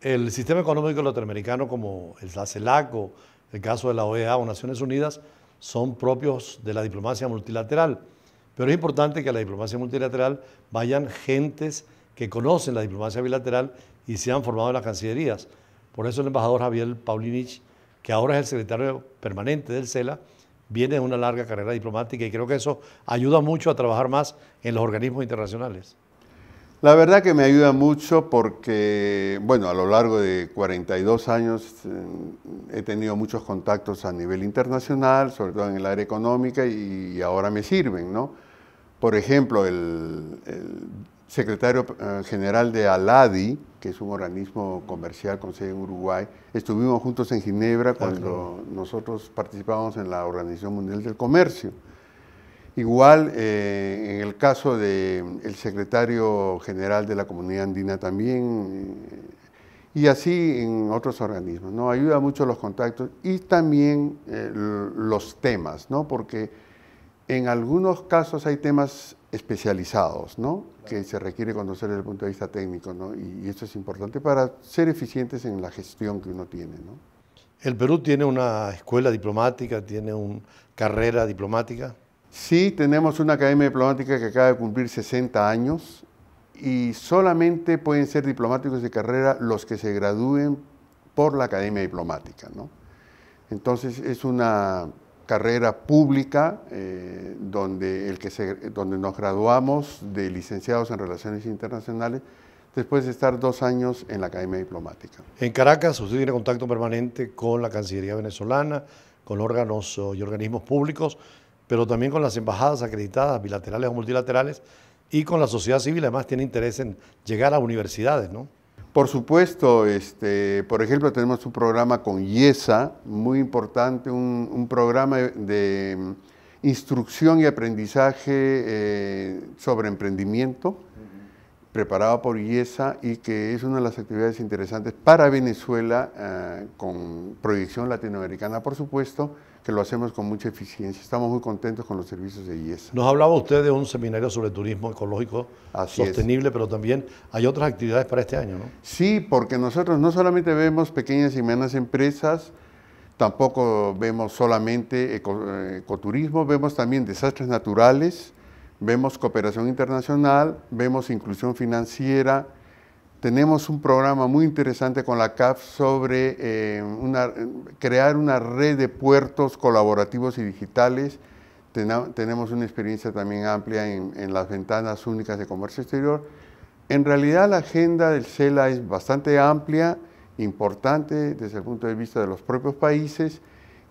el sistema económico latinoamericano como el CELAC o el caso de la OEA o Naciones Unidas son propios de la diplomacia multilateral. Pero es importante que a la diplomacia multilateral vayan gentes que conocen la diplomacia bilateral y se han formado en las cancillerías. Por eso el embajador Javier Paulinich, que ahora es el secretario permanente del CELA, viene de una larga carrera diplomática y creo que eso ayuda mucho a trabajar más en los organismos internacionales. La verdad que me ayuda mucho porque, bueno, a lo largo de 42 años eh, he tenido muchos contactos a nivel internacional, sobre todo en el área económica, y, ahora me sirven, ¿no? Por ejemplo, el, secretario eh, general de ALADI, que es un organismo comercial con sede en Uruguay, estuvimos juntos en Ginebra ah, cuando nosotros participábamos en la Organización Mundial del Comercio. Igual eh, en el caso del el secretario general de la comunidad andina también, y así en otros organismos, ¿no? Ayuda mucho los contactos y también eh, los temas, ¿no? Porque en algunos casos hay temas especializados, ¿no? Que se requiere conocer desde el punto de vista técnico, ¿no? Y, eso es importante para ser eficientes en la gestión que uno tiene, ¿no? El Perú tiene una escuela diplomática, tiene una carrera diplomática. Sí, tenemos una academia diplomática que acaba de cumplir 60 años y solamente pueden ser diplomáticos de carrera los que se gradúen por la academia diplomática. Entonces es una carrera pública eh, donde, el que donde nos graduamos de licenciados en Relaciones Internacionales después de estar dos años en la Academia Diplomática. En Caracas usted tiene contacto permanente con la Cancillería venezolana, con órganos y organismos públicos pero también con las embajadas acreditadas, bilaterales o multilaterales, y con la sociedad civil, además tiene interés en llegar a universidades, Por supuesto, este, por ejemplo, tenemos un programa con IESA, muy importante, un, programa de mm, instrucción y aprendizaje eh, sobre emprendimiento, preparado por IESA y que es una de las actividades interesantes para Venezuela eh, con proyección latinoamericana, por supuesto, que lo hacemos con mucha eficiencia. Estamos muy contentos con los servicios de IESA. Nos hablaba usted de un seminario sobre turismo ecológico sostenible, pero también hay otras actividades para este año, ¿no? Sí, porque nosotros no solamente vemos pequeñas y medianas empresas, tampoco vemos solamente eh, ecoturismo, vemos también desastres naturales, vemos cooperación internacional, vemos inclusión financiera, tenemos un programa muy interesante con la CAF sobre eh, crear una red de puertos colaborativos y digitales. tenemos una experiencia también amplia en, en, las ventanas únicas de comercio exterior. En realidad la agenda del CELA es bastante amplia, importante desde el punto de vista de los propios países,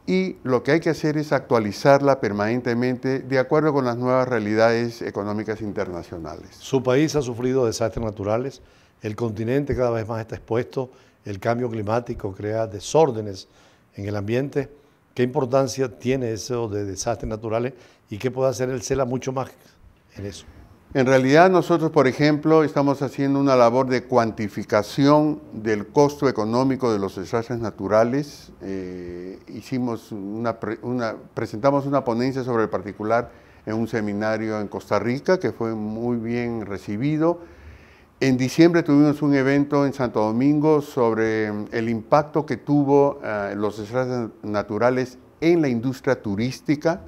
y lo que hay que hacer es actualizarla permanentemente de acuerdo con las nuevas realidades económicas internacionales. Su país ha sufrido desastres naturales, el continente cada vez más está expuesto, el cambio climático crea desórdenes en el ambiente. ¿Qué importancia tiene eso de desastres naturales y qué puede hacer el CELA mucho más en eso? En realidad nosotros, por ejemplo, estamos haciendo una labor de cuantificación del costo económico de los desastres naturales. Eh, hicimos una, una, presentamos una ponencia sobre el particular en un seminario en Costa Rica que fue muy bien recibido. En diciembre tuvimos un evento en Santo Domingo sobre mm, el impacto que tuvo eh, los desastres naturales en la industria turística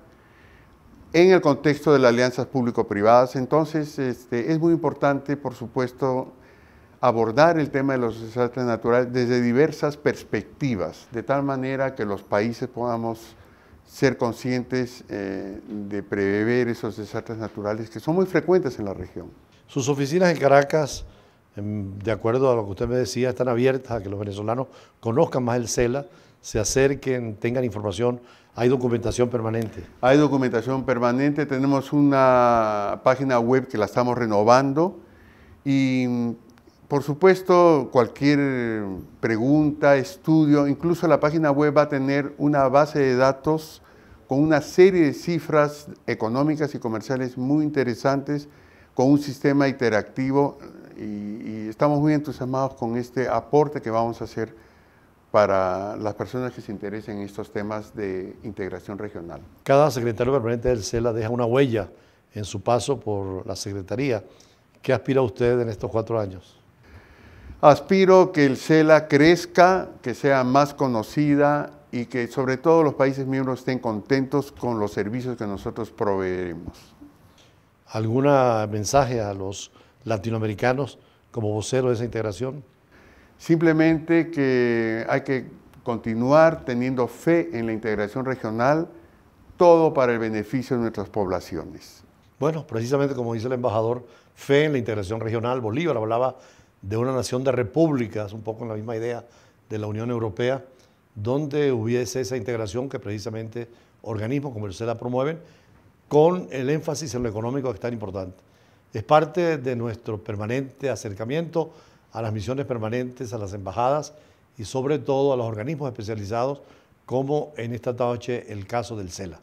en el contexto de las alianzas público-privadas, entonces, este, es muy importante, por supuesto, abordar el tema de los desastres naturales desde diversas perspectivas, de tal manera que los países podamos ser conscientes eh, de prever esos desastres naturales que son muy frecuentes en la región. Sus oficinas en Caracas, em, de acuerdo a lo que usted me decía, están abiertas a que los venezolanos conozcan más el CELA, se acerquen, tengan información hay documentación permanente. Hay documentación permanente. Tenemos una página web que la estamos renovando y por supuesto cualquier pregunta, estudio, incluso la página web va a tener una base de datos con una serie de cifras económicas y comerciales muy interesantes, con un sistema interactivo y, estamos muy entusiasmados con este aporte que vamos a hacer para las personas que se interesen en estos temas de integración regional. Cada secretario permanente del CELA deja una huella en su paso por la Secretaría. ¿Qué aspira usted en estos cuatro años? Aspiro que el CELA crezca, que sea más conocida y que sobre todo los países miembros estén contentos con los servicios que nosotros proveeremos. ¿Algún mensaje a los latinoamericanos como vocero de esa integración? Simplemente que hay que continuar teniendo fe en la integración regional, todo para el beneficio de nuestras poblaciones. Bueno, precisamente como dice el embajador, fe en la integración regional. Bolívar hablaba de una nación de repúblicas, un poco en la misma idea de la Unión Europea, donde hubiese esa integración que precisamente organismos como el CELA promueven, con el énfasis en lo económico que es tan importante. Es parte de nuestro permanente acercamiento a las misiones permanentes, a las embajadas y sobre todo a los organismos especializados, como en esta noche el caso del CELA.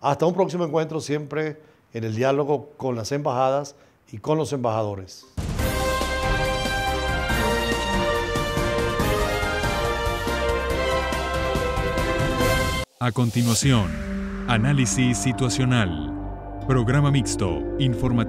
Hasta un próximo encuentro siempre en el diálogo con las embajadas y con los embajadores. A continuación, análisis situacional. Programa mixto, informativo.